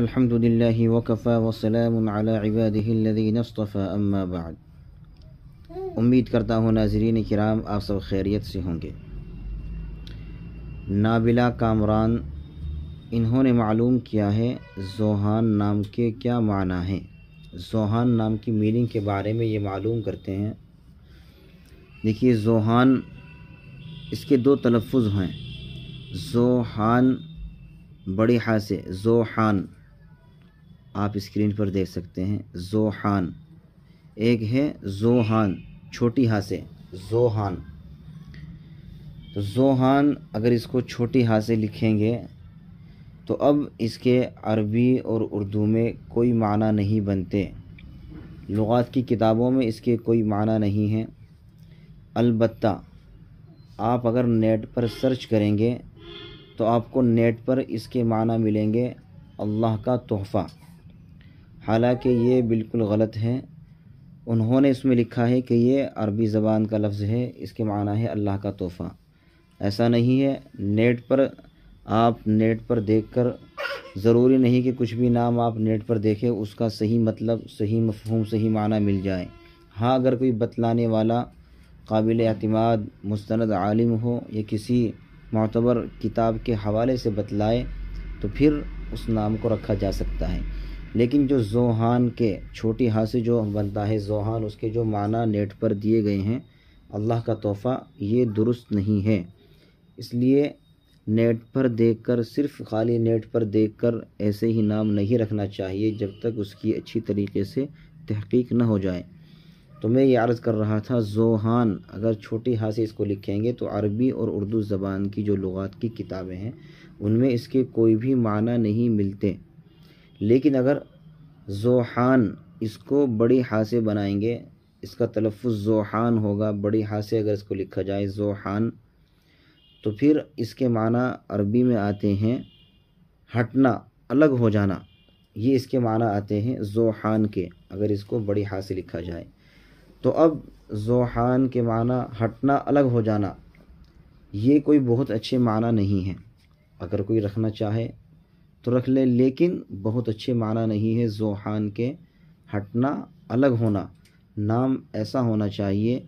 الحمد لله वकफ़ा वसलाम अबादहिल्लिन अस्तफ़ा अम्मा बाद उम्मीद करता हूँ नाजरीन कराम आप सब खैरियत से होंगे नाबिला कामरान इन्होंने मालूम किया है जोहान नाम के क्या माना है जोहान नाम की मीनिंग के बारे में ये मालूम करते हैं देखिए जोहान इसके दो तलफ़ हैं जोहान बड़ी हा से जोहान आप स्क्रीन पर देख सकते हैं जोहान एक है जोहान छोटी हाँ से जोहान तो जोहान अगर इसको छोटी हाँ से लिखेंगे तो अब इसके अरबी और उर्दू में कोई माना नहीं बनते लुगात की किताबों में इसके कोई माना नहीं है अलबत् आप अगर नेट पर सर्च करेंगे तो आपको नेट पर इसके माना मिलेंगे अल्लाह का तोहफ़ा हालांकि ये बिल्कुल गलत है उन्होंने इसमें लिखा है कि ये अरबी ज़बान का लफ्ज़ है इसके माना है अल्लाह का तोहफ़ा ऐसा नहीं है नेट पर आप नेट पर देखकर ज़रूरी नहीं कि कुछ भी नाम आप नेट पर देखें उसका सही मतलब सही मफहूम सही माना मिल जाए हाँ अगर कोई बतलाने वाला काबिल अतमाद मुस्ंद आलिम हो या किसी मतबर किताब के हवाले से बतलाए तो फिर उस नाम को रखा जा सकता है लेकिन जो जोहान के छोटी हाँ से जो बनता है जोहान उसके जो माना नेट पर दिए गए हैं अल्लाह का तोहफ़ा ये दुरुस्त नहीं है इसलिए नेट पर देखकर सिर्फ खाली नेट पर देखकर ऐसे ही नाम नहीं रखना चाहिए जब तक उसकी अच्छी तरीके से तहकीक न हो जाए तो मैं ये अर्ज़ कर रहा था जोहान अगर छोटी हाँ से इसको लिखेंगे तो अरबी और उर्दू ज़बान की जो लुगात की किताबें हैं उनमें इसके कोई भी माना नहीं मिलते लेकिन अगर जोहान इसको बड़ी हासे बनाएंगे इसका तलफ़ जोहान होगा बड़ी हासे से अगर इसको लिखा जाए जोहान तो फिर इसके माना अरबी में आते हैं हटना अलग हो जाना ये इसके माना आते हैं जोहान के अगर इसको बड़ी हासे से लिखा जाए तो अब जोहान के माना हटना अलग हो जाना ये कोई बहुत अच्छे माना नहीं है अगर कोई रखना चाहे तो रख ले लेकिन बहुत अच्छे माना नहीं है जोहान के हटना अलग होना नाम ऐसा होना चाहिए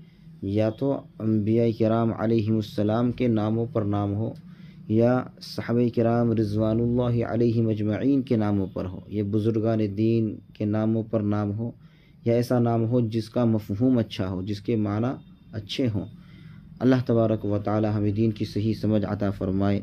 या तो अम्बिया कराम आलम के नामों पर नाम हो या साहब कराम रिजवान मजमैन के नामों पर हो या बुज़ुर्गान दीन के नामों पर नाम हो या ऐसा नाम हो जिसका मफहूम अच्छा हो जिसके माना अच्छे हों अल्लाह तबारक व ताली हमें दीन की सही समझ आता फ़रमाए